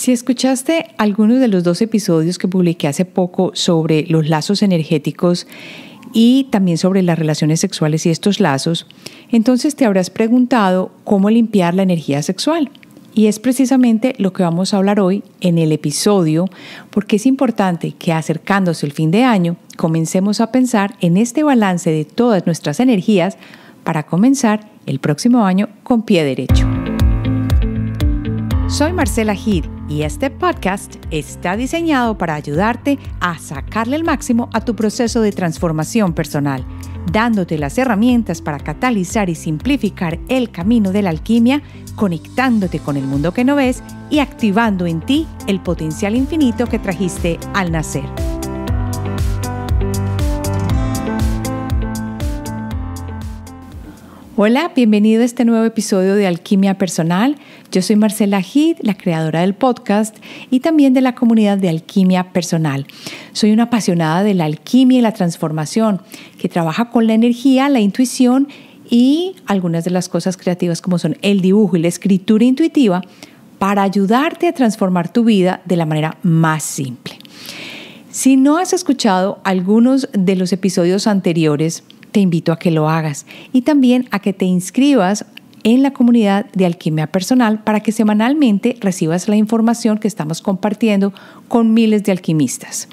Si escuchaste algunos de los dos episodios que publiqué hace poco sobre los lazos energéticos y también sobre las relaciones sexuales y estos lazos, entonces te habrás preguntado cómo limpiar la energía sexual. Y es precisamente lo que vamos a hablar hoy en el episodio, porque es importante que acercándose el fin de año, comencemos a pensar en este balance de todas nuestras energías para comenzar el próximo año con pie derecho. Soy Marcela Gide y este podcast está diseñado para ayudarte a sacarle el máximo a tu proceso de transformación personal, dándote las herramientas para catalizar y simplificar el camino de la alquimia, conectándote con el mundo que no ves y activando en ti el potencial infinito que trajiste al nacer. Hola, bienvenido a este nuevo episodio de Alquimia Personal. Yo soy Marcela Gid, la creadora del podcast y también de la comunidad de Alquimia Personal. Soy una apasionada de la alquimia y la transformación, que trabaja con la energía, la intuición y algunas de las cosas creativas como son el dibujo y la escritura intuitiva para ayudarte a transformar tu vida de la manera más simple. Si no has escuchado algunos de los episodios anteriores, te invito a que lo hagas y también a que te inscribas en la comunidad de Alquimia Personal para que semanalmente recibas la información que estamos compartiendo con miles de alquimistas.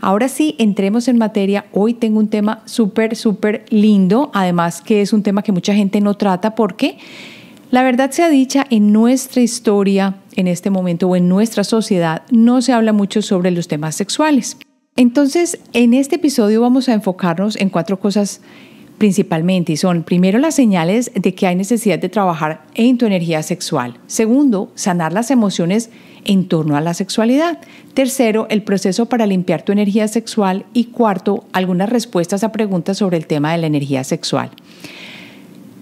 Ahora sí, entremos en materia. Hoy tengo un tema súper, súper lindo, además que es un tema que mucha gente no trata porque la verdad sea dicha, en nuestra historia, en este momento o en nuestra sociedad, no se habla mucho sobre los temas sexuales. Entonces, en este episodio vamos a enfocarnos en cuatro cosas principalmente y son, primero, las señales de que hay necesidad de trabajar en tu energía sexual. Segundo, sanar las emociones en torno a la sexualidad. Tercero, el proceso para limpiar tu energía sexual. Y cuarto, algunas respuestas a preguntas sobre el tema de la energía sexual.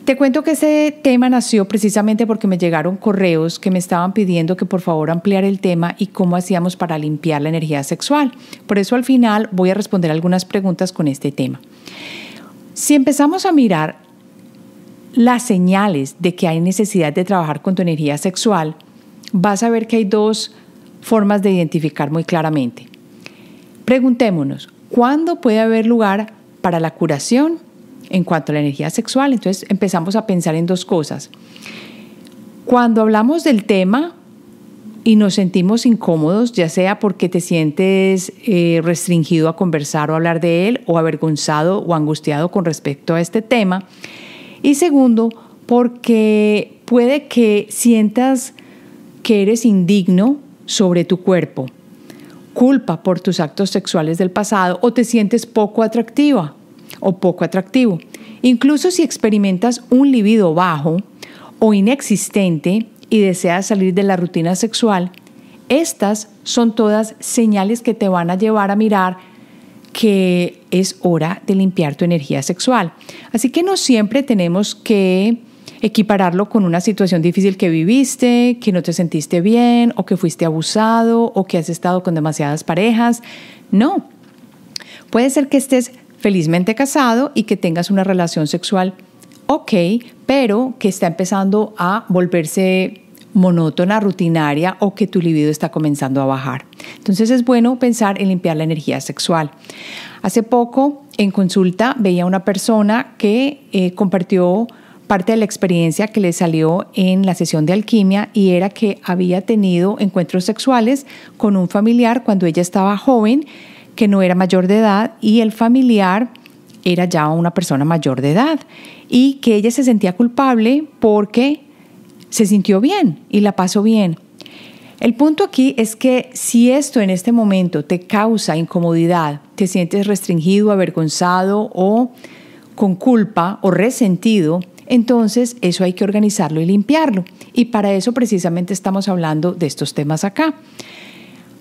Te cuento que ese tema nació precisamente porque me llegaron correos que me estaban pidiendo que por favor ampliar el tema y cómo hacíamos para limpiar la energía sexual. Por eso al final voy a responder algunas preguntas con este tema. Si empezamos a mirar las señales de que hay necesidad de trabajar con tu energía sexual, vas a ver que hay dos formas de identificar muy claramente. Preguntémonos, ¿cuándo puede haber lugar para la curación en cuanto a la energía sexual. Entonces empezamos a pensar en dos cosas. Cuando hablamos del tema y nos sentimos incómodos, ya sea porque te sientes eh, restringido a conversar o hablar de él, o avergonzado o angustiado con respecto a este tema, y segundo, porque puede que sientas que eres indigno sobre tu cuerpo, culpa por tus actos sexuales del pasado o te sientes poco atractiva o poco atractivo. Incluso si experimentas un libido bajo o inexistente y deseas salir de la rutina sexual, estas son todas señales que te van a llevar a mirar que es hora de limpiar tu energía sexual. Así que no siempre tenemos que equipararlo con una situación difícil que viviste, que no te sentiste bien o que fuiste abusado o que has estado con demasiadas parejas. No. Puede ser que estés felizmente casado y que tengas una relación sexual ok, pero que está empezando a volverse monótona, rutinaria o que tu libido está comenzando a bajar. Entonces es bueno pensar en limpiar la energía sexual. Hace poco en consulta veía una persona que eh, compartió parte de la experiencia que le salió en la sesión de alquimia y era que había tenido encuentros sexuales con un familiar cuando ella estaba joven que no era mayor de edad y el familiar era ya una persona mayor de edad y que ella se sentía culpable porque se sintió bien y la pasó bien. El punto aquí es que si esto en este momento te causa incomodidad, te sientes restringido, avergonzado o con culpa o resentido, entonces eso hay que organizarlo y limpiarlo. Y para eso precisamente estamos hablando de estos temas acá.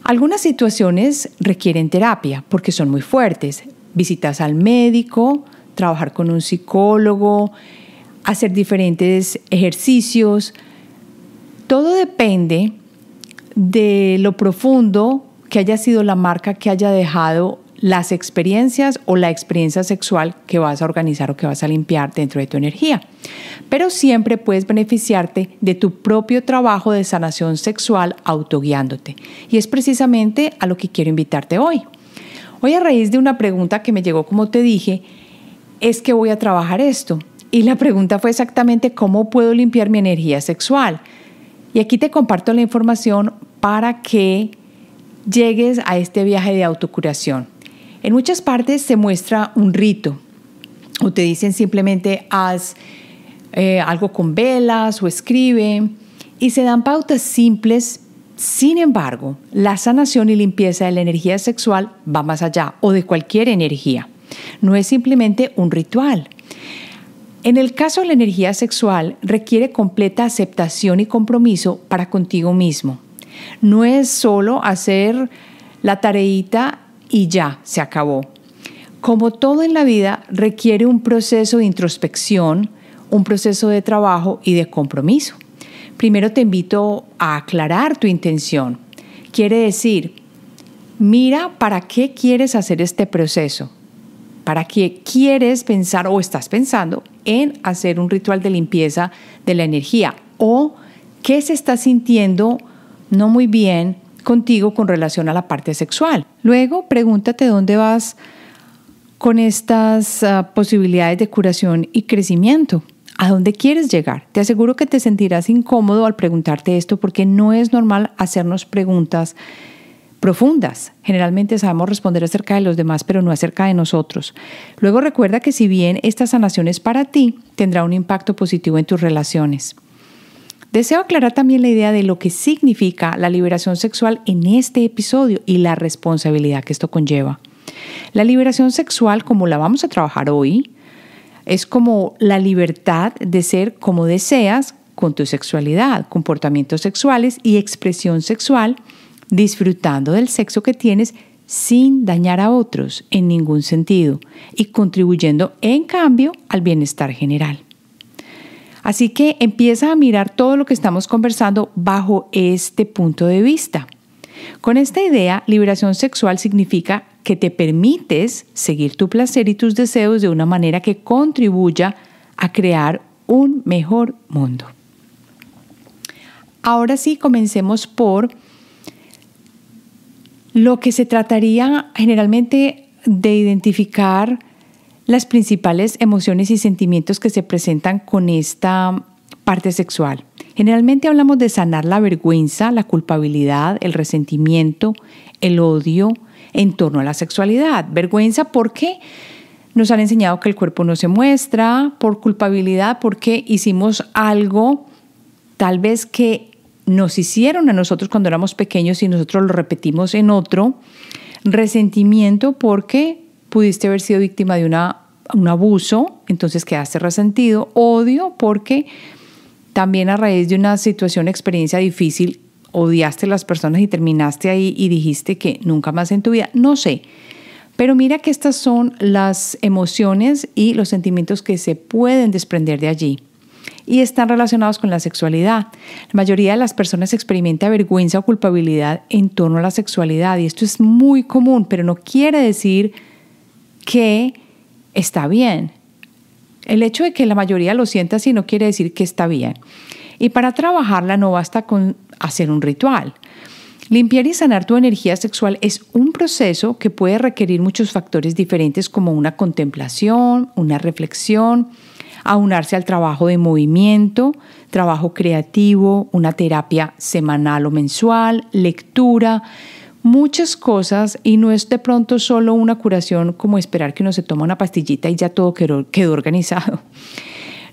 Algunas situaciones requieren terapia porque son muy fuertes. Visitas al médico, trabajar con un psicólogo, hacer diferentes ejercicios. Todo depende de lo profundo que haya sido la marca que haya dejado las experiencias o la experiencia sexual que vas a organizar o que vas a limpiar dentro de tu energía. Pero siempre puedes beneficiarte de tu propio trabajo de sanación sexual autoguiándote. Y es precisamente a lo que quiero invitarte hoy. Hoy a raíz de una pregunta que me llegó, como te dije, es que voy a trabajar esto. Y la pregunta fue exactamente cómo puedo limpiar mi energía sexual. Y aquí te comparto la información para que llegues a este viaje de autocuración. En muchas partes se muestra un rito o te dicen simplemente haz eh, algo con velas o escribe y se dan pautas simples. Sin embargo, la sanación y limpieza de la energía sexual va más allá o de cualquier energía. No es simplemente un ritual. En el caso de la energía sexual, requiere completa aceptación y compromiso para contigo mismo. No es solo hacer la tareita y ya, se acabó. Como todo en la vida, requiere un proceso de introspección, un proceso de trabajo y de compromiso. Primero te invito a aclarar tu intención. Quiere decir, mira para qué quieres hacer este proceso, para qué quieres pensar o estás pensando en hacer un ritual de limpieza de la energía o qué se está sintiendo no muy bien contigo con relación a la parte sexual. Luego, pregúntate dónde vas con estas ah, posibilidades de curación y crecimiento. ¿A dónde quieres llegar? Te aseguro que te sentirás incómodo al preguntarte esto porque no es normal hacernos preguntas profundas. Generalmente sabemos responder acerca de los demás, pero no acerca de nosotros. Luego recuerda que si bien esta sanación es para ti, tendrá un impacto positivo en tus relaciones. Deseo aclarar también la idea de lo que significa la liberación sexual en este episodio y la responsabilidad que esto conlleva. La liberación sexual, como la vamos a trabajar hoy, es como la libertad de ser como deseas con tu sexualidad, comportamientos sexuales y expresión sexual, disfrutando del sexo que tienes sin dañar a otros en ningún sentido y contribuyendo en cambio al bienestar general. Así que empieza a mirar todo lo que estamos conversando bajo este punto de vista. Con esta idea, liberación sexual significa que te permites seguir tu placer y tus deseos de una manera que contribuya a crear un mejor mundo. Ahora sí, comencemos por lo que se trataría generalmente de identificar las principales emociones y sentimientos que se presentan con esta parte sexual. Generalmente hablamos de sanar la vergüenza, la culpabilidad, el resentimiento, el odio en torno a la sexualidad. Vergüenza porque nos han enseñado que el cuerpo no se muestra, por culpabilidad porque hicimos algo tal vez que nos hicieron a nosotros cuando éramos pequeños y nosotros lo repetimos en otro. Resentimiento porque pudiste haber sido víctima de una, un abuso, entonces quedaste resentido, odio porque también a raíz de una situación, experiencia difícil, odiaste a las personas y terminaste ahí y dijiste que nunca más en tu vida, no sé. Pero mira que estas son las emociones y los sentimientos que se pueden desprender de allí y están relacionados con la sexualidad. La mayoría de las personas experimenta vergüenza o culpabilidad en torno a la sexualidad y esto es muy común, pero no quiere decir que está bien. El hecho de que la mayoría lo sienta así no quiere decir que está bien. Y para trabajarla no basta con hacer un ritual. Limpiar y sanar tu energía sexual es un proceso que puede requerir muchos factores diferentes como una contemplación, una reflexión, aunarse al trabajo de movimiento, trabajo creativo, una terapia semanal o mensual, lectura, muchas cosas y no es de pronto solo una curación como esperar que uno se toma una pastillita y ya todo quedó, quedó organizado.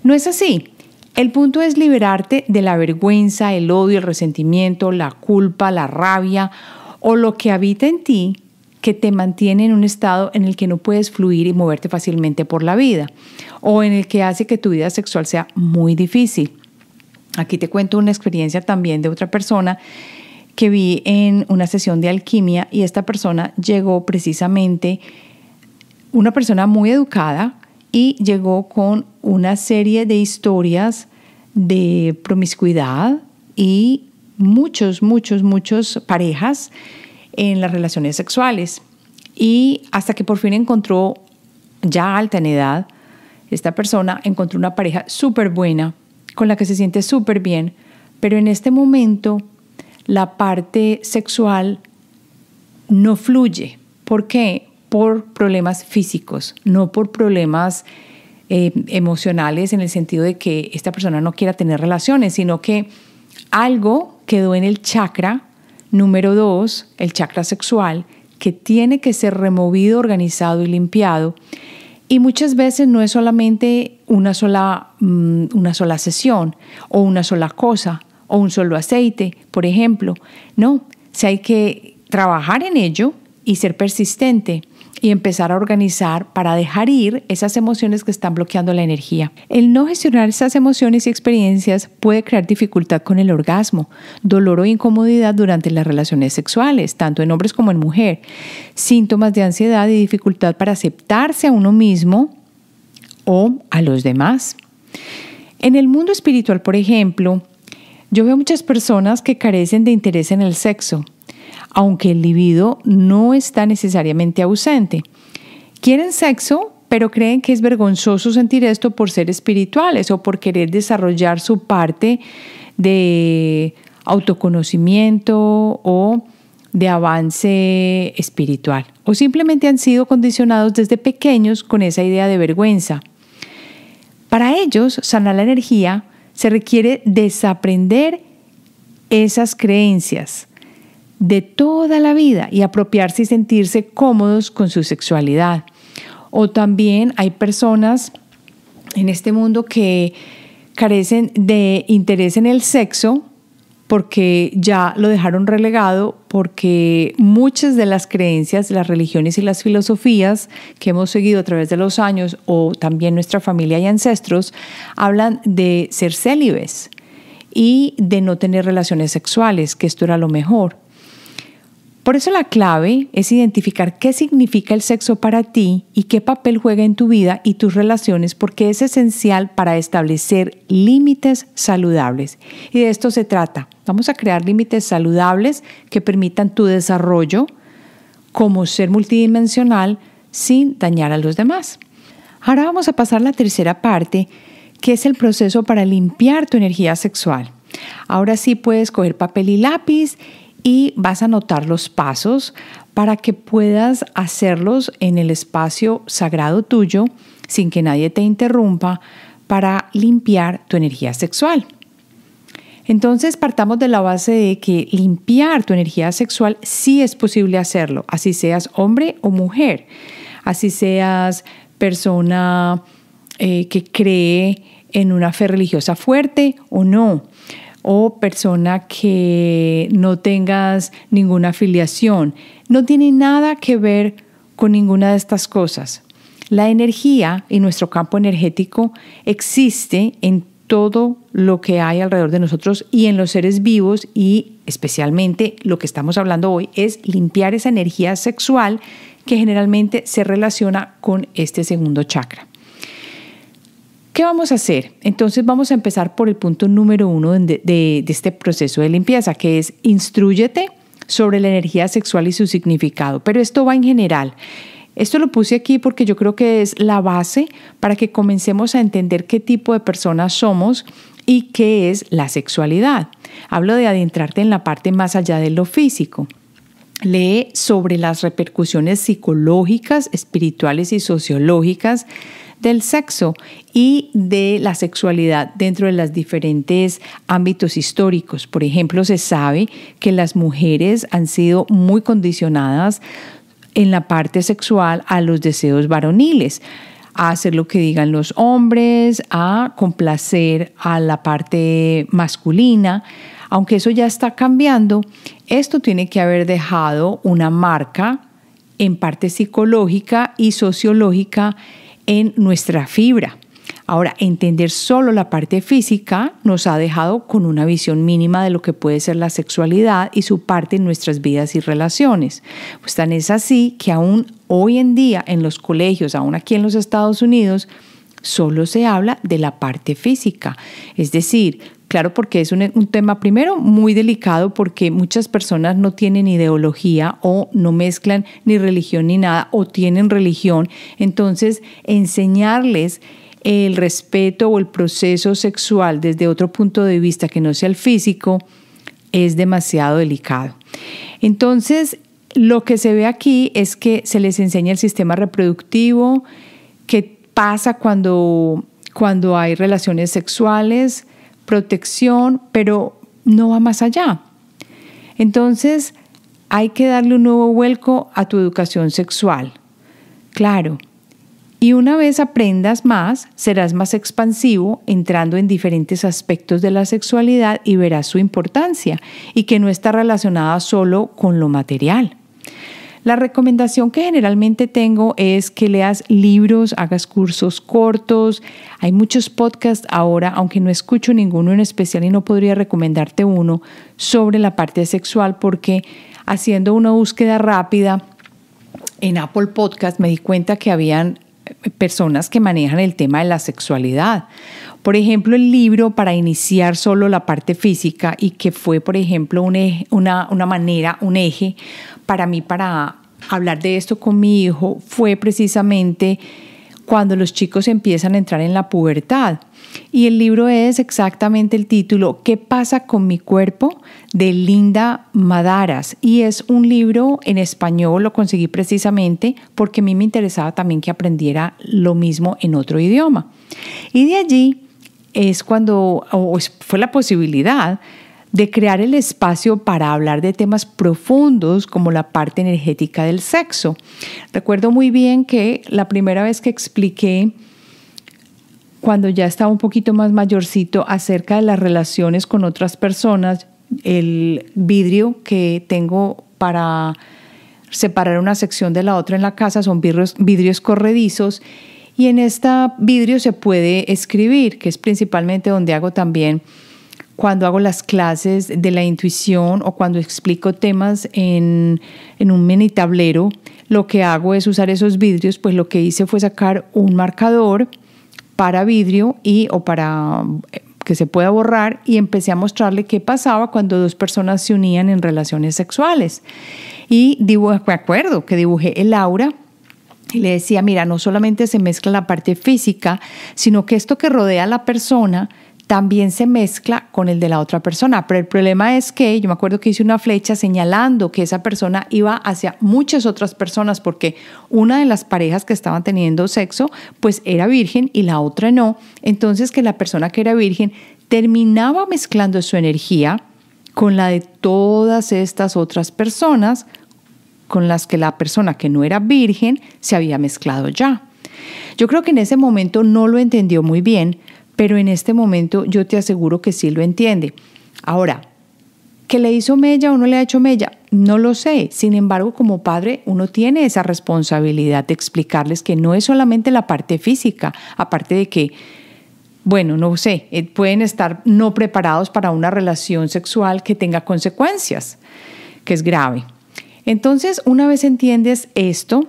No es así. El punto es liberarte de la vergüenza, el odio, el resentimiento, la culpa, la rabia o lo que habita en ti que te mantiene en un estado en el que no puedes fluir y moverte fácilmente por la vida o en el que hace que tu vida sexual sea muy difícil. Aquí te cuento una experiencia también de otra persona que vi en una sesión de alquimia y esta persona llegó precisamente, una persona muy educada y llegó con una serie de historias de promiscuidad y muchos, muchos, muchos parejas en las relaciones sexuales. Y hasta que por fin encontró, ya alta en edad, esta persona encontró una pareja súper buena, con la que se siente súper bien, pero en este momento la parte sexual no fluye. ¿Por qué? Por problemas físicos, no por problemas eh, emocionales en el sentido de que esta persona no quiera tener relaciones, sino que algo quedó en el chakra número dos, el chakra sexual, que tiene que ser removido, organizado y limpiado. Y muchas veces no es solamente una sola, mm, una sola sesión o una sola cosa, o un solo aceite, por ejemplo. No, si hay que trabajar en ello y ser persistente y empezar a organizar para dejar ir esas emociones que están bloqueando la energía. El no gestionar esas emociones y experiencias puede crear dificultad con el orgasmo, dolor o incomodidad durante las relaciones sexuales, tanto en hombres como en mujer, síntomas de ansiedad y dificultad para aceptarse a uno mismo o a los demás. En el mundo espiritual, por ejemplo, yo veo muchas personas que carecen de interés en el sexo, aunque el libido no está necesariamente ausente. Quieren sexo, pero creen que es vergonzoso sentir esto por ser espirituales o por querer desarrollar su parte de autoconocimiento o de avance espiritual. O simplemente han sido condicionados desde pequeños con esa idea de vergüenza. Para ellos, sanar la energía se requiere desaprender esas creencias de toda la vida y apropiarse y sentirse cómodos con su sexualidad. O también hay personas en este mundo que carecen de interés en el sexo porque ya lo dejaron relegado, porque muchas de las creencias, las religiones y las filosofías que hemos seguido a través de los años o también nuestra familia y ancestros hablan de ser célibes y de no tener relaciones sexuales, que esto era lo mejor. Por eso la clave es identificar qué significa el sexo para ti y qué papel juega en tu vida y tus relaciones porque es esencial para establecer límites saludables. Y de esto se trata. Vamos a crear límites saludables que permitan tu desarrollo como ser multidimensional sin dañar a los demás. Ahora vamos a pasar a la tercera parte, que es el proceso para limpiar tu energía sexual. Ahora sí puedes coger papel y lápiz y vas a anotar los pasos para que puedas hacerlos en el espacio sagrado tuyo sin que nadie te interrumpa para limpiar tu energía sexual. Entonces partamos de la base de que limpiar tu energía sexual sí es posible hacerlo, así seas hombre o mujer, así seas persona eh, que cree en una fe religiosa fuerte o no o persona que no tengas ninguna afiliación. No tiene nada que ver con ninguna de estas cosas. La energía y nuestro campo energético existe en todo lo que hay alrededor de nosotros y en los seres vivos y especialmente lo que estamos hablando hoy es limpiar esa energía sexual que generalmente se relaciona con este segundo chakra. ¿Qué vamos a hacer? Entonces vamos a empezar por el punto número uno de, este proceso de limpieza, que es instruyete sobre la energía sexual y su significado. Pero esto va en general. Esto lo puse aquí porque yo creo que es la base para que comencemos a entender qué tipo de personas somos y qué es la sexualidad. Hablo de adentrarte en la parte más allá de lo físico. Lee sobre las repercusiones psicológicas, espirituales y sociológicas del sexo y de la sexualidad dentro de los diferentes ámbitos históricos. Por ejemplo, se sabe que las mujeres han sido muy condicionadas en la parte sexual a los deseos varoniles a hacer lo que digan los hombres, a complacer a la parte masculina. Aunque eso ya está cambiando, esto tiene que haber dejado una marca en parte psicológica y sociológica en nuestra fibra. Ahora, entender solo la parte física nos ha dejado con una visión mínima de lo que puede ser la sexualidad y su parte en nuestras vidas y relaciones. Pues tan es así que aún hoy en día en los colegios, aún aquí en los Estados Unidos, solo se habla de la parte física, es decir, claro, porque es un, tema primero muy delicado porque muchas personas no tienen ideología o no mezclan ni religión ni nada o tienen religión. Entonces, enseñarles el respeto o el proceso sexual desde otro punto de vista que no sea el físico es demasiado delicado. Entonces, lo que se ve aquí es que se les enseña el sistema reproductivo, qué pasa cuando hay relaciones sexuales, protección, pero no va más allá. Entonces, hay que darle un nuevo vuelco a tu educación sexual. Claro. Y una vez aprendas más, serás más expansivo entrando en diferentes aspectos de la sexualidad y verás su importancia y que no está relacionada solo con lo material. La recomendación que generalmente tengo es que leas libros, hagas cursos cortos. Hay muchos podcasts ahora, aunque no escucho ninguno en especial y no podría recomendarte uno sobre la parte sexual porque haciendo una búsqueda rápida en Apple Podcast me di cuenta que habían personas que manejan el tema de la sexualidad. Por ejemplo, el libro para iniciar solo la parte física y que fue, por ejemplo, una, una manera, un eje para mí para hablar de esto con mi hijo fue precisamente cuando los chicos empiezan a entrar en la pubertad. Y el libro es exactamente el título, ¿Qué pasa con mi cuerpo? de Linda Madaras. Y es un libro en español, lo conseguí precisamente porque a mí me interesaba también que aprendiera lo mismo en otro idioma. Y de allí es cuando fue la posibilidad de crear el espacio para hablar de temas profundos como la parte energética del sexo. Recuerdo muy bien que la primera vez que expliqué cuando ya estaba un poquito más mayorcito acerca de las relaciones con otras personas, el vidrio que tengo para separar una sección de la otra en la casa son vidrios, vidrios corredizos y en este vidrio se puede escribir, que es principalmente donde hago también cuando hago las clases de la intuición o cuando explico temas en, en, un mini tablero, lo que hago es usar esos vidrios, pues lo que hice fue sacar un marcador para vidrio y o para eh, que se pueda borrar y empecé a mostrarle qué pasaba cuando dos personas se unían en relaciones sexuales. Y me acuerdo que dibujé el aura y le decía, mira, no solamente se mezcla la parte física, sino que esto que rodea a la persona también se mezcla con el de la otra persona. Pero el problema es que yo me acuerdo que hice una flecha señalando que esa persona iba hacia muchas otras personas porque una de las parejas que estaban teniendo sexo pues era virgen y la otra no. Entonces que la persona que era virgen terminaba mezclando su energía con la de todas estas otras personas con las que la persona que no era virgen se había mezclado ya. Yo creo que en ese momento no lo entendió muy bien, pero en este momento yo te aseguro que sí lo entiende. Ahora, ¿qué le hizo mella o no le ha hecho mella? No lo sé. Sin embargo, como padre, uno tiene esa responsabilidad de explicarles que no es solamente la parte física, aparte de que bueno, no sé, eh, pueden estar no preparados para una relación sexual que tenga consecuencias, que es grave. Entonces, una vez entiendes esto,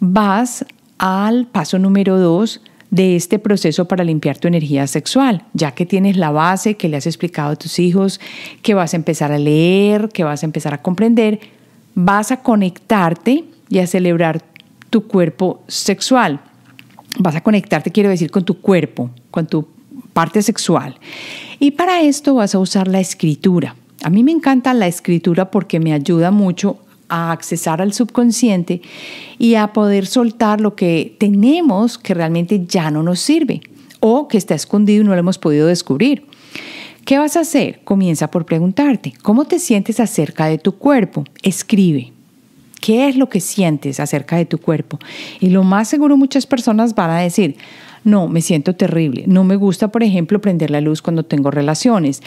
vas al paso número dos, de este proceso para limpiar tu energía sexual, ya que tienes la base que le has explicado a tus hijos, que vas a empezar a leer, que vas a empezar a comprender, vas a conectarte y a celebrar tu cuerpo sexual. Vas a conectarte, quiero decir, con tu cuerpo, con tu parte sexual. Y para esto vas a usar la escritura. A mí me encanta la escritura porque me ayuda mucho a accesar al subconsciente y a poder soltar lo que tenemos que realmente ya no nos sirve o que está escondido y no lo hemos podido descubrir. ¿Qué vas a hacer? Comienza por preguntarte, ¿cómo te sientes acerca de tu cuerpo? Escribe. ¿Qué es lo que sientes acerca de tu cuerpo? Y lo más seguro muchas personas van a decir, no, me siento terrible, no me gusta, por ejemplo, prender la luz cuando tengo relaciones,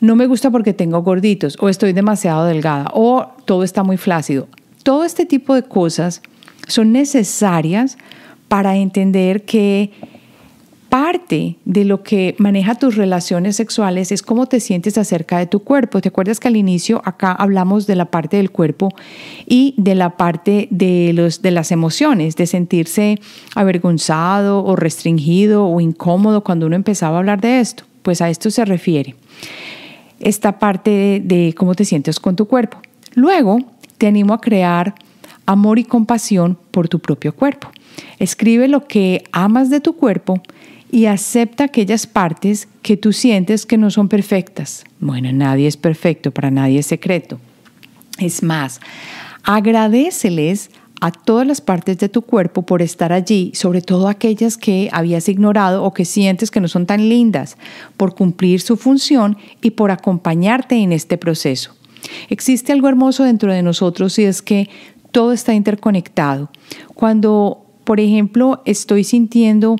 no me gusta porque tengo gorditos o estoy demasiado delgada o todo está muy flácido. Todo este tipo de cosas son necesarias para entender que parte de lo que maneja tus relaciones sexuales es cómo te sientes acerca de tu cuerpo. ¿Te acuerdas que al inicio acá hablamos de la parte del cuerpo y de la parte de, los, de las emociones, de sentirse avergonzado o restringido o incómodo cuando uno empezaba a hablar de esto? Pues a esto se refiere esta parte de, cómo te sientes con tu cuerpo. Luego, te animo a crear amor y compasión por tu propio cuerpo. Escribe lo que amas de tu cuerpo y acepta aquellas partes que tú sientes que no son perfectas. Bueno, nadie es perfecto, para nadie es secreto. Es más, agradeceles a todas las partes de tu cuerpo por estar allí, sobre todo aquellas que habías ignorado o que sientes que no son tan lindas, por cumplir su función y por acompañarte en este proceso. Existe algo hermoso dentro de nosotros y es que todo está interconectado. Cuando, por ejemplo, estoy sintiendo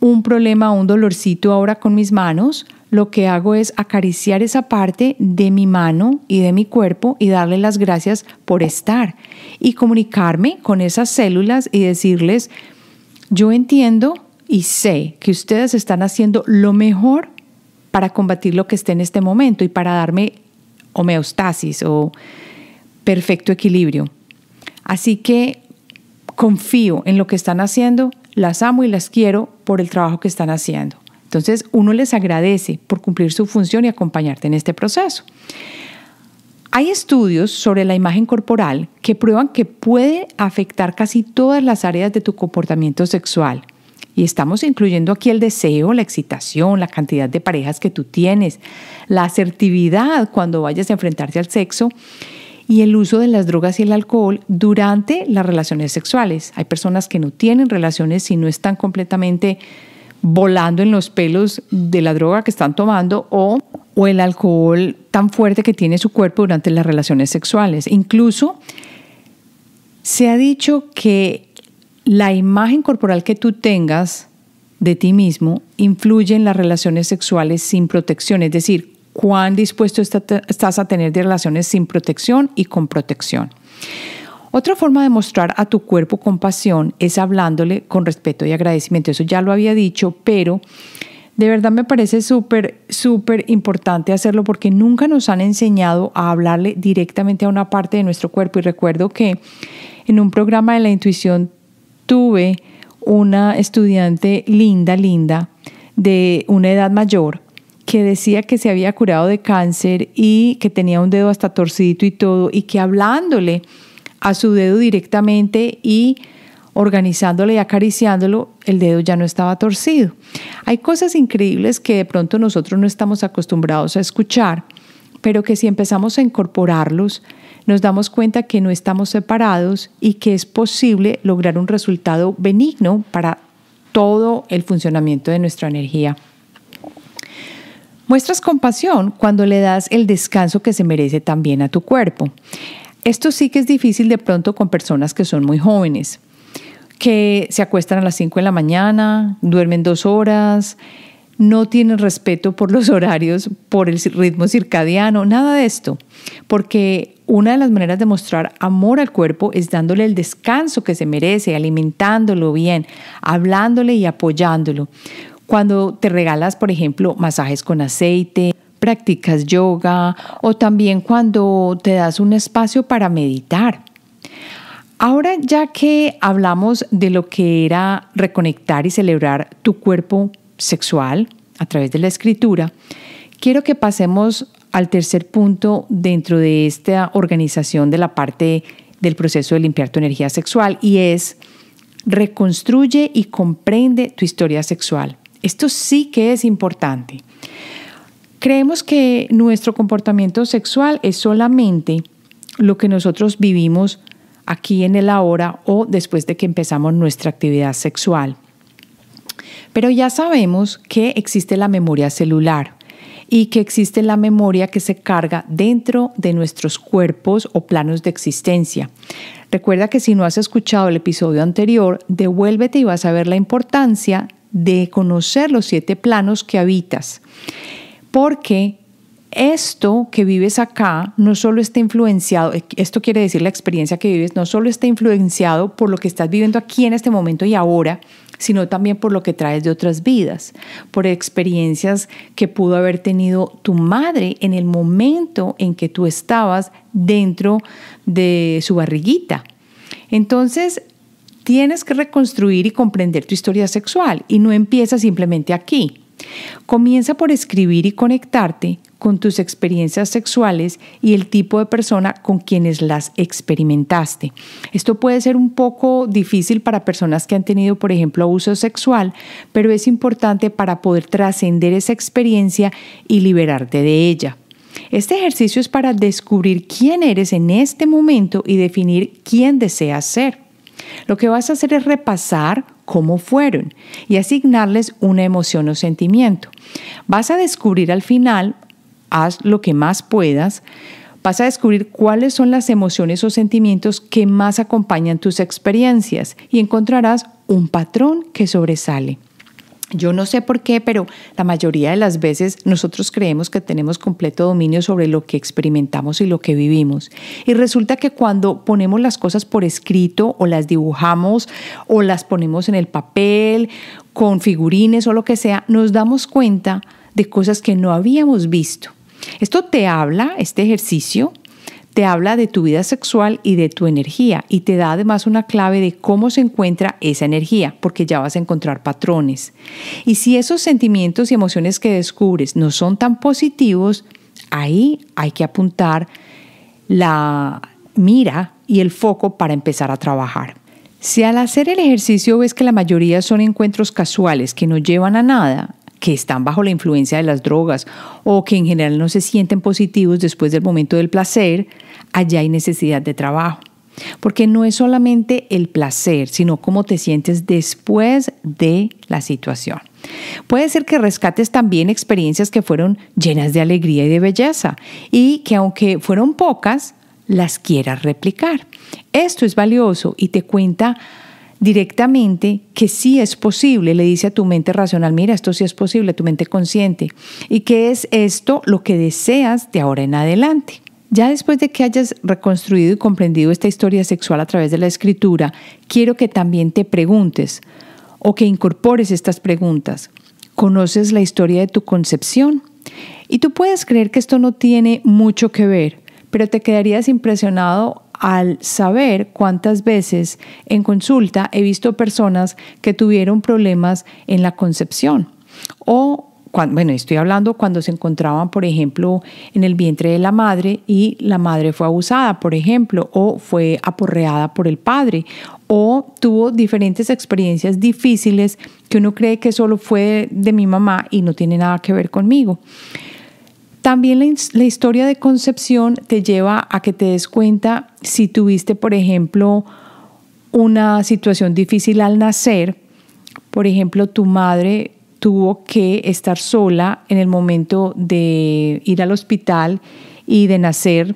un problema, un dolorcito ahora con mis manos, lo que hago es acariciar esa parte de mi mano y de mi cuerpo y darle las gracias por estar y comunicarme con esas células y decirles, yo entiendo y sé que ustedes están haciendo lo mejor para combatir lo que esté en este momento y para darme homeostasis o perfecto equilibrio. Así que confío en lo que están haciendo, las amo y las quiero por el trabajo que están haciendo. Entonces, uno les agradece por cumplir su función y acompañarte en este proceso. Hay estudios sobre la imagen corporal que prueban que puede afectar casi todas las áreas de tu comportamiento sexual. Y estamos incluyendo aquí el deseo, la excitación, la cantidad de parejas que tú tienes, la asertividad cuando vayas a enfrentarte al sexo y el uso de las drogas y el alcohol durante las relaciones sexuales. Hay personas que no tienen relaciones si no están completamente volando en los pelos de la droga que están tomando o, el alcohol tan fuerte que tiene su cuerpo durante las relaciones sexuales. Incluso se ha dicho que la imagen corporal que tú tengas de ti mismo influye en las relaciones sexuales sin protección, es decir, cuán dispuesto estás a tener de relaciones sin protección y con protección. Otra forma de mostrar a tu cuerpo compasión es hablándole con respeto y agradecimiento. Eso ya lo había dicho, pero de verdad me parece súper, súper importante hacerlo porque nunca nos han enseñado a hablarle directamente a una parte de nuestro cuerpo. Y recuerdo que en un programa de la intuición tuve una estudiante linda, linda, de una edad mayor, que decía que se había curado de cáncer y que tenía un dedo hasta torcido y todo, y que hablándole a su dedo directamente y organizándolo y acariciándolo, el dedo ya no estaba torcido. Hay cosas increíbles que de pronto nosotros no estamos acostumbrados a escuchar, pero que si empezamos a incorporarlos, nos damos cuenta que no estamos separados y que es posible lograr un resultado benigno para todo el funcionamiento de nuestra energía. Muestras compasión cuando le das el descanso que se merece también a tu cuerpo. Esto sí que es difícil de pronto con personas que son muy jóvenes, que se acuestan a las 5 de la mañana, duermen dos horas, no tienen respeto por los horarios, por el ritmo circadiano, nada de esto, porque una de las maneras de mostrar amor al cuerpo es dándole el descanso que se merece, alimentándolo bien, hablándole y apoyándolo. Cuando te regalas, por ejemplo, masajes con aceite, practicas yoga o también cuando te das un espacio para meditar. Ahora ya que hablamos de lo que era reconectar y celebrar tu cuerpo sexual a través de la escritura, quiero que pasemos al tercer punto dentro de esta organización de la parte del proceso de limpiar tu energía sexual y es reconstruye y comprende tu historia sexual. Esto sí que es importante. Creemos que nuestro comportamiento sexual es solamente lo que nosotros vivimos aquí en el ahora o después de que empezamos nuestra actividad sexual. Pero ya sabemos que existe la memoria celular y que existe la memoria que se carga dentro de nuestros cuerpos o planos de existencia. Recuerda que si no has escuchado el episodio anterior, devuélvete y vas a ver la importancia de conocer los siete planos que habitas porque esto que vives acá no solo está influenciado, esto quiere decir la experiencia que vives, no solo está influenciado por lo que estás viviendo aquí en este momento y ahora, sino también por lo que traes de otras vidas, por experiencias que pudo haber tenido tu madre en el momento en que tú estabas dentro de su barriguita. Entonces, tienes que reconstruir y comprender tu historia sexual y no empieza simplemente aquí. Comienza por escribir y conectarte con tus experiencias sexuales y el tipo de persona con quienes las experimentaste. Esto puede ser un poco difícil para personas que han tenido, por ejemplo, abuso sexual, pero es importante para poder trascender esa experiencia y liberarte de ella. Este ejercicio es para descubrir quién eres en este momento y definir quién deseas ser. Lo que vas a hacer es repasar cómo fueron y asignarles una emoción o sentimiento. Vas a descubrir al final, haz lo que más puedas, vas a descubrir cuáles son las emociones o sentimientos que más acompañan tus experiencias y encontrarás un patrón que sobresale. Yo no sé por qué, pero la mayoría de las veces nosotros creemos que tenemos completo dominio sobre lo que experimentamos y lo que vivimos. Y resulta que cuando ponemos las cosas por escrito o las dibujamos o las ponemos en el papel con figurines o lo que sea, nos damos cuenta de cosas que no habíamos visto. Esto te habla, este ejercicio, te habla de tu vida sexual y de tu energía y te da además una clave de cómo se encuentra esa energía, porque ya vas a encontrar patrones. Y si esos sentimientos y emociones que descubres no son tan positivos, ahí hay que apuntar la mira y el foco para empezar a trabajar. Si al hacer el ejercicio ves que la mayoría son encuentros casuales que no llevan a nada, que están bajo la influencia de las drogas o que en general no se sienten positivos después del momento del placer, allá hay necesidad de trabajo. Porque no es solamente el placer, sino cómo te sientes después de la situación. Puede ser que rescates también experiencias que fueron llenas de alegría y de belleza y que aunque fueron pocas, las quieras replicar. Esto es valioso y te cuenta directamente que sí es posible, le dice a tu mente racional, mira, esto sí es posible, tu mente consciente, y qué es esto lo que deseas de ahora en adelante. Ya después de que hayas reconstruido y comprendido esta historia sexual a través de la escritura, quiero que también te preguntes o que incorpores estas preguntas. ¿Conoces la historia de tu concepción? Y tú puedes creer que esto no tiene mucho que ver, pero te quedarías impresionado al saber cuántas veces en consulta he visto personas que tuvieron problemas en la concepción o bueno, estoy hablando cuando se encontraban, por ejemplo, en el vientre de la madre y la madre fue abusada, por ejemplo, o fue aporreada por el padre, o tuvo diferentes experiencias difíciles que uno cree que solo fue de mi mamá y no tiene nada que ver conmigo. También la, historia de concepción te lleva a que te des cuenta si tuviste, por ejemplo, una situación difícil al nacer. Por ejemplo, tu madre tuvo que estar sola en el momento de ir al hospital y de nacer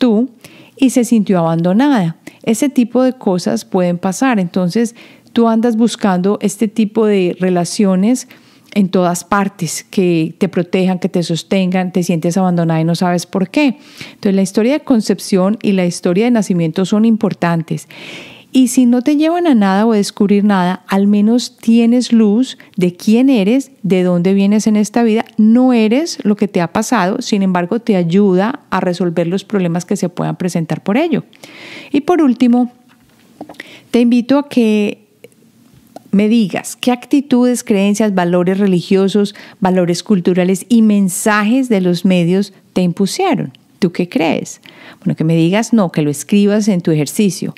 tú y se sintió abandonada. Ese tipo de cosas pueden pasar. Entonces, tú andas buscando este tipo de relaciones en todas partes, que te protejan, que te sostengan, te sientes abandonada y no sabes por qué. Entonces la historia de concepción y la historia de nacimiento son importantes. Y si no te llevan a nada o a descubrir nada, al menos tienes luz de quién eres, de dónde vienes en esta vida. No eres lo que te ha pasado, sin embargo te ayuda a resolver los problemas que se puedan presentar por ello. Y por último, te invito a que me digas qué actitudes, creencias, valores religiosos, valores culturales y mensajes de los medios te impusieron. ¿Tú qué crees? Bueno, que me digas no, que lo escribas en tu ejercicio.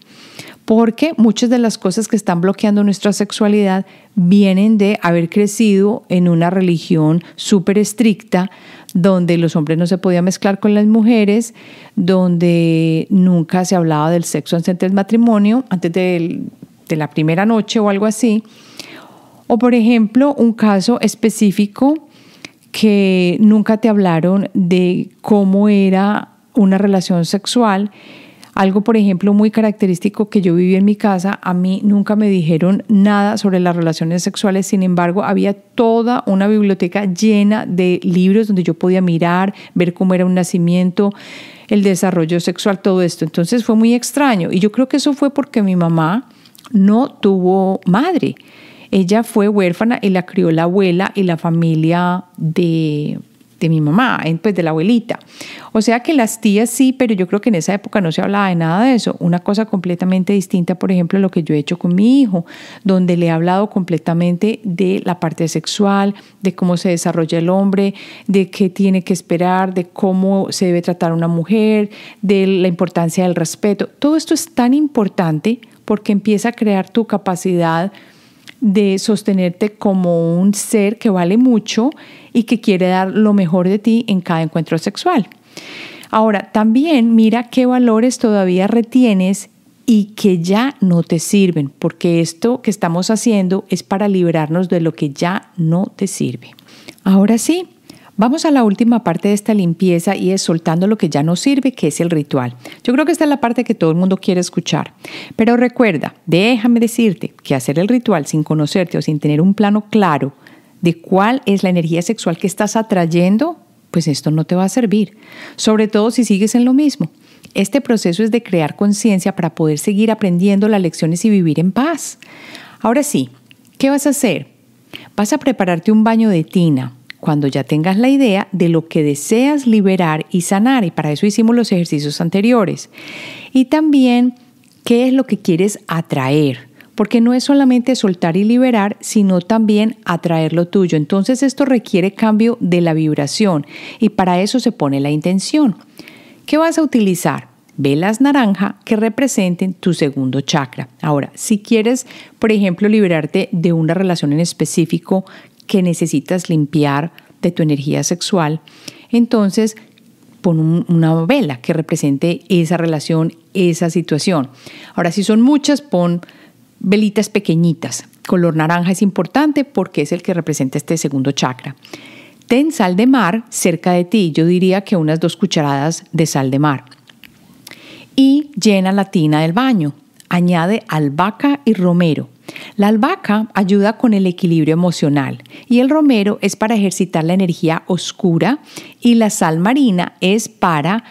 Porque muchas de las cosas que están bloqueando nuestra sexualidad vienen de haber crecido en una religión súper estricta, donde los hombres no se podían mezclar con las mujeres, donde nunca se hablaba del sexo antes del matrimonio, antes del la primera noche o algo así. O por ejemplo, un caso específico que nunca te hablaron de cómo era una relación sexual. Algo, por ejemplo, muy característico que yo viví en mi casa, a mí nunca me dijeron nada sobre las relaciones sexuales, sin embargo, había toda una biblioteca llena de libros donde yo podía mirar, ver cómo era un nacimiento, el desarrollo sexual, todo esto. Entonces fue muy extraño y yo creo que eso fue porque mi mamá no tuvo madre. Ella fue huérfana y la crió la abuela y la familia de, mi mamá, pues de la abuelita. O sea que las tías sí, pero yo creo que en esa época no se hablaba de nada de eso. Una cosa completamente distinta, por ejemplo, lo que yo he hecho con mi hijo, donde le he hablado completamente de la parte sexual, de cómo se desarrolla el hombre, de qué tiene que esperar, de cómo se debe tratar una mujer, de la importancia del respeto. Todo esto es tan importante porque empieza a crear tu capacidad de sostenerte como un ser que vale mucho y que quiere dar lo mejor de ti en cada encuentro sexual. Ahora, también mira qué valores todavía retienes y que ya no te sirven, porque esto que estamos haciendo es para librarnos de lo que ya no te sirve. Ahora sí, Vamos a la última parte de esta limpieza y es soltando lo que ya no sirve, que es el ritual. Yo creo que esta es la parte que todo el mundo quiere escuchar. Pero recuerda, déjame decirte que hacer el ritual sin conocerte o sin tener un plano claro de cuál es la energía sexual que estás atrayendo, pues esto no te va a servir, sobre todo si sigues en lo mismo. Este proceso es de crear conciencia para poder seguir aprendiendo las lecciones y vivir en paz. Ahora sí, ¿qué vas a hacer? Vas a prepararte un baño de tina cuando ya tengas la idea de lo que deseas liberar y sanar, y para eso hicimos los ejercicios anteriores. Y también qué es lo que quieres atraer, porque no es solamente soltar y liberar, sino también atraer lo tuyo. Entonces esto requiere cambio de la vibración y para eso se pone la intención. ¿Qué vas a utilizar? velas naranja que representen tu segundo chakra. Ahora, si quieres, por ejemplo, liberarte de una relación en específico que necesitas limpiar de tu energía sexual, entonces pon una vela que represente esa relación, esa situación. Ahora, si son muchas, pon velitas pequeñitas. Color naranja es importante porque es el que representa este segundo chakra. Ten sal de mar cerca de ti, yo diría que unas dos cucharadas de sal de mar. Y llena la tina del baño. Añade albahaca y romero la albahaca ayuda con el equilibrio emocional y el romero es para ejercitar la energía oscura y la sal marina es para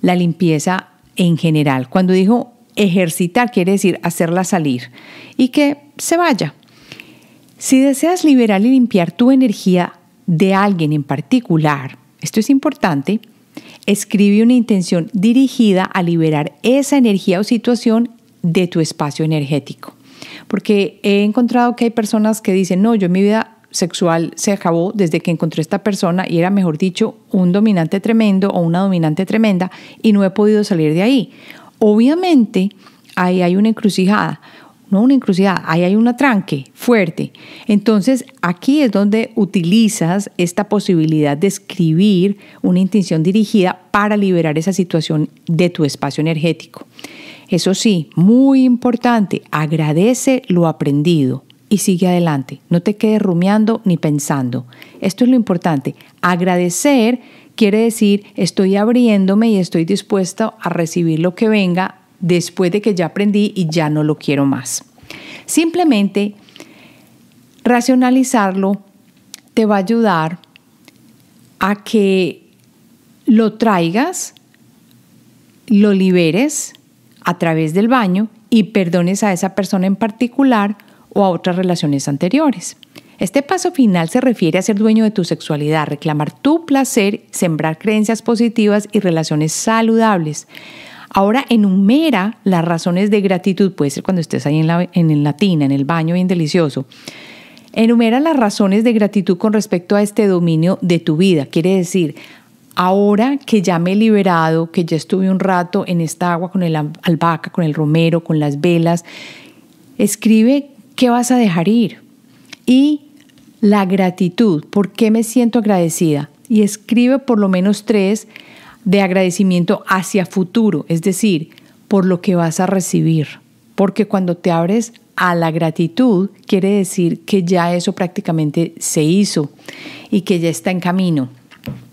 la limpieza en general. Cuando dijo ejercitar quiere decir hacerla salir y que se vaya. Si deseas liberar y limpiar tu energía de alguien en particular, esto es importante, escribe una intención dirigida a liberar esa energía o situación de tu espacio energético. Porque he encontrado que hay personas que dicen, no, yo mi vida sexual se acabó desde que encontré esta persona y era, mejor dicho, un dominante tremendo o una dominante tremenda y no he podido salir de ahí. Obviamente, ahí hay una encrucijada, no una encrucijada, ahí hay un atranque fuerte. Entonces, aquí es donde utilizas esta posibilidad de escribir una intención dirigida para liberar esa situación de tu espacio energético. Eso sí, muy importante, agradece lo aprendido y sigue adelante. No te quedes rumiando ni pensando. Esto es lo importante. Agradecer quiere decir estoy abriéndome y estoy dispuesto a recibir lo que venga después de que ya aprendí y ya no lo quiero más. Simplemente racionalizarlo te va a ayudar a que lo traigas, lo liberes a través del baño y perdones a esa persona en particular o a otras relaciones anteriores. Este paso final se refiere a ser dueño de tu sexualidad, reclamar tu placer, sembrar creencias positivas y relaciones saludables. Ahora enumera las razones de gratitud, puede ser cuando estés ahí en la, en tina, en el baño bien delicioso. Enumera las razones de gratitud con respecto a este dominio de tu vida. Quiere decir, ahora que ya me he liberado, que ya estuve un rato en esta agua con el albahaca, con el romero, con las velas, escribe qué vas a dejar ir y la gratitud, por qué me siento agradecida y escribe por lo menos tres de agradecimiento hacia futuro, es decir, por lo que vas a recibir, porque cuando te abres a la gratitud quiere decir que ya eso prácticamente se hizo y que ya está en camino.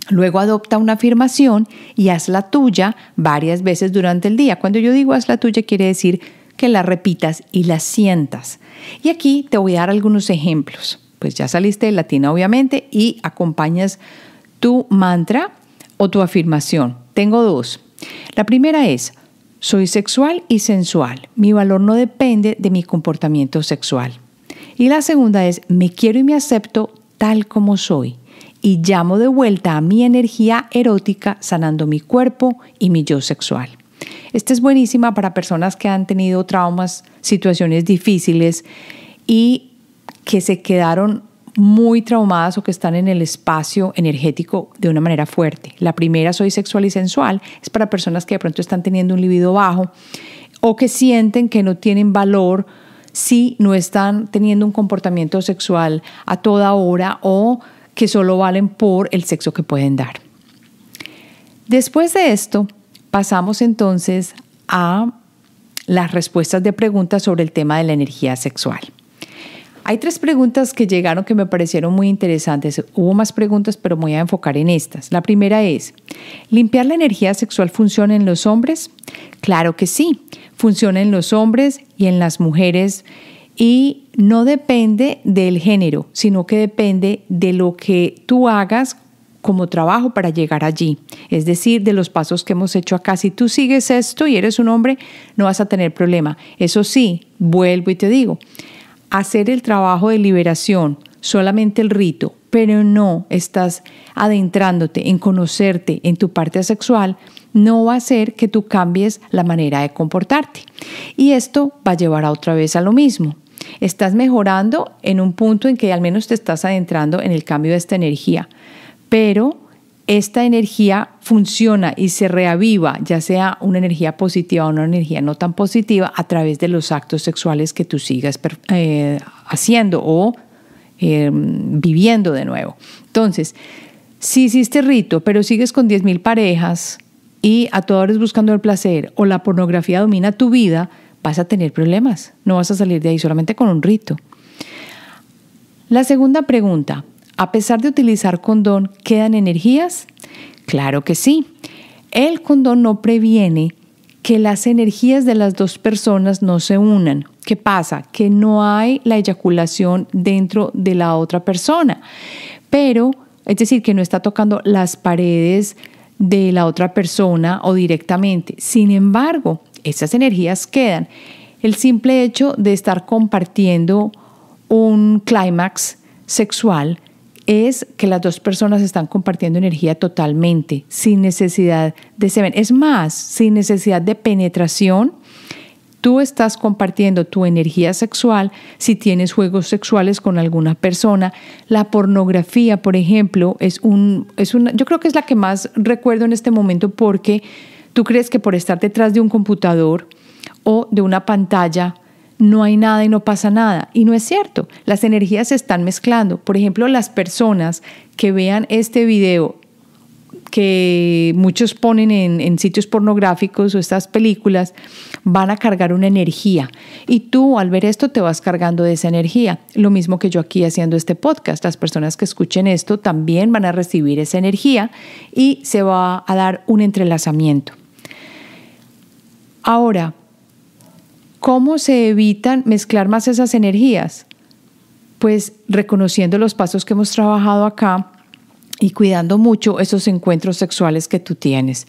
Luego adopta una afirmación y hazla tuya varias veces durante el día. Cuando yo digo hazla tuya quiere decir que la repitas y la sientas. Y aquí te voy a dar algunos ejemplos. Pues ya saliste de latina obviamente y acompañas tu mantra o tu afirmación. Tengo dos. La primera es, soy sexual y sensual. Mi valor no depende de mi comportamiento sexual. Y la segunda es, me quiero y me acepto tal como soy y llamo de vuelta a mi energía erótica sanando mi cuerpo y mi yo sexual. Esta es buenísima para personas que han tenido traumas, situaciones difíciles y que se quedaron muy traumadas o que están en el espacio energético de una manera fuerte. La primera, soy sexual y sensual, es para personas que de pronto están teniendo un libido bajo o que sienten que no tienen valor si no están teniendo un comportamiento sexual a toda hora o que solo valen por el sexo que pueden dar. Después de esto, pasamos entonces a las respuestas de preguntas sobre el tema de la energía sexual. Hay tres preguntas que llegaron que me parecieron muy interesantes. Hubo más preguntas, pero voy a enfocar en estas. La primera es, ¿limpiar la energía sexual funciona en los hombres? Claro que sí, funciona en los hombres y en las mujeres y no depende del género, sino que depende de lo que tú hagas como trabajo para llegar allí. Es decir, de los pasos que hemos hecho acá. Si tú sigues esto y eres un hombre, no vas a tener problema. Eso sí, vuelvo y te digo, hacer el trabajo de liberación, solamente el rito, pero no estás adentrándote en conocerte en tu parte sexual, no va a hacer que tú cambies la manera de comportarte. Y esto va a llevar a otra vez a lo mismo. Estás mejorando en un punto en que al menos te estás adentrando en el cambio de esta energía, pero esta energía funciona y se reaviva, ya sea una energía positiva o una energía no tan positiva, a través de los actos sexuales que tú sigas eh, haciendo o eh, viviendo de nuevo. Entonces, si hiciste rito, pero sigues con 10.000 parejas y a todas horas buscando el placer o la pornografía domina tu vida, vas a tener problemas, no vas a salir de ahí solamente con un rito. La segunda pregunta, ¿a pesar de utilizar condón, quedan energías? Claro que sí. El condón no previene que las energías de las dos personas no se unan. ¿Qué pasa? Que no hay la eyaculación dentro de la otra persona, pero es decir, que no está tocando las paredes de la otra persona o directamente. Sin embargo, esas energías quedan. El simple hecho de estar compartiendo un clímax sexual es que las dos personas están compartiendo energía totalmente, sin necesidad de semen. Es más, sin necesidad de penetración, tú estás compartiendo tu energía sexual, si tienes juegos sexuales con alguna persona. La pornografía, por ejemplo, es un, es una, yo creo que es la que más recuerdo en este momento porque ¿Tú crees que por estar detrás de un computador o de una pantalla no hay nada y no pasa nada? Y no es cierto, las energías se están mezclando. Por ejemplo, las personas que vean este video que muchos ponen en, sitios pornográficos o estas películas van a cargar una energía y tú al ver esto te vas cargando de esa energía. Lo mismo que yo aquí haciendo este podcast, las personas que escuchen esto también van a recibir esa energía y se va a dar un entrelazamiento. Ahora, ¿cómo se evitan mezclar más esas energías? Pues reconociendo los pasos que hemos trabajado acá y cuidando mucho esos encuentros sexuales que tú tienes.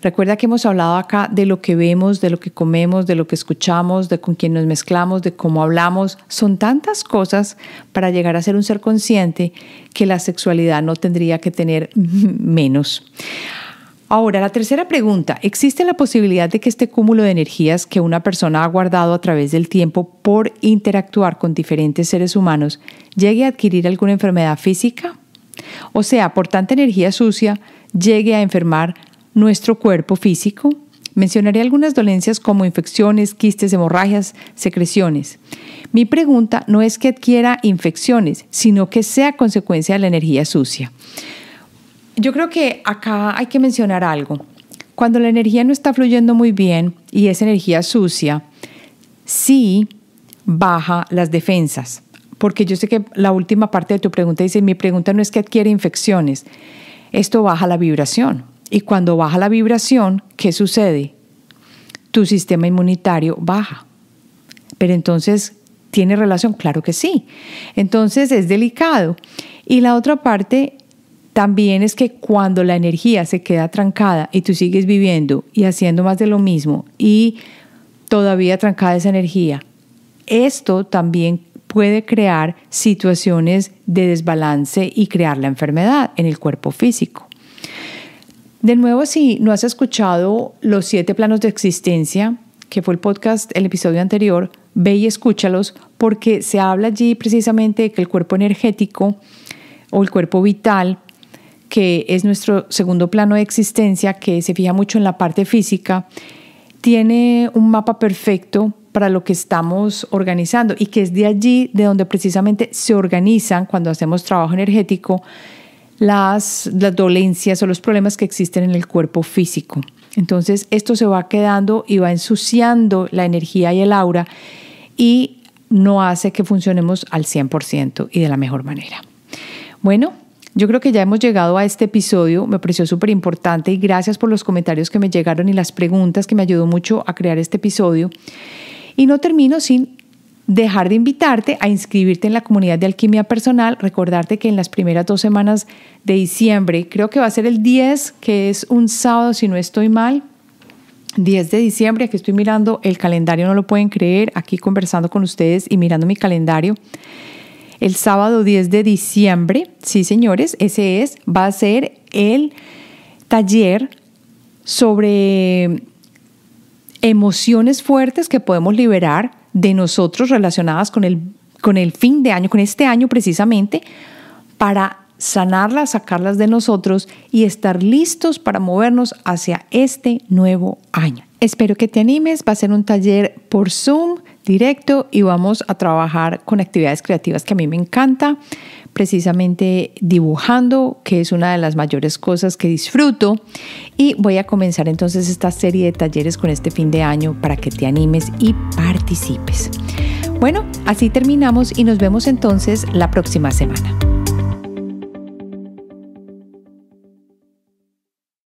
Recuerda que hemos hablado acá de lo que vemos, de lo que comemos, de lo que escuchamos, de con quién nos mezclamos, de cómo hablamos. Son tantas cosas para llegar a ser un ser consciente que la sexualidad no tendría que tener menos. Ahora, la tercera pregunta, ¿existe la posibilidad de que este cúmulo de energías que una persona ha guardado a través del tiempo por interactuar con diferentes seres humanos llegue a adquirir alguna enfermedad física? O sea, por tanta energía sucia, llegue a enfermar nuestro cuerpo físico. Mencionaré algunas dolencias como infecciones, quistes, hemorragias, secreciones. Mi pregunta no es que adquiera infecciones, sino que sea consecuencia de la energía sucia. Yo creo que acá hay que mencionar algo. Cuando la energía no está fluyendo muy bien y es energía sucia, sí baja las defensas. Porque yo sé que la última parte de tu pregunta dice, mi pregunta no es que adquiere infecciones, esto baja la vibración. Y cuando baja la vibración, ¿qué sucede? Tu sistema inmunitario baja. Pero entonces, ¿tiene relación? Claro que sí. Entonces es delicado. Y la otra parte también es que cuando la energía se queda trancada y tú sigues viviendo y haciendo más de lo mismo y todavía trancada esa energía, esto también puede crear situaciones de desbalance y crear la enfermedad en el cuerpo físico. De nuevo, si no has escuchado los siete planos de existencia, que fue el podcast, el episodio anterior, ve y escúchalos porque se habla allí precisamente de que el cuerpo energético o el cuerpo vital que es nuestro segundo plano de existencia, que se fija mucho en la parte física, tiene un mapa perfecto para lo que estamos organizando y que es de allí de donde precisamente se organizan cuando hacemos trabajo energético las, dolencias o los problemas que existen en el cuerpo físico. Entonces esto se va quedando y va ensuciando la energía y el aura y no hace que funcionemos al 100% y de la mejor manera. Bueno, yo creo que ya hemos llegado a este episodio, me pareció súper importante y gracias por los comentarios que me llegaron y las preguntas que me ayudó mucho a crear este episodio. Y no termino sin dejar de invitarte a inscribirte en la comunidad de alquimia personal, recordarte que en las primeras dos semanas de diciembre, creo que va a ser el 10, que es un sábado si no estoy mal, 10 de diciembre, aquí estoy mirando el calendario, no lo pueden creer, aquí conversando con ustedes y mirando mi calendario el sábado 10 de diciembre, sí señores, ese es, va a ser el taller sobre emociones fuertes que podemos liberar de nosotros relacionadas con el, con el fin de año, con este año precisamente, para sanarlas, sacarlas de nosotros y estar listos para movernos hacia este nuevo año. Espero que te animes, va a ser un taller por Zoom directo y vamos a trabajar con actividades creativas que a mí me encanta, precisamente dibujando, que es una de las mayores cosas que disfruto. Y voy a comenzar entonces esta serie de talleres con este fin de año para que te animes y participes. Bueno, así terminamos y nos vemos entonces la próxima semana.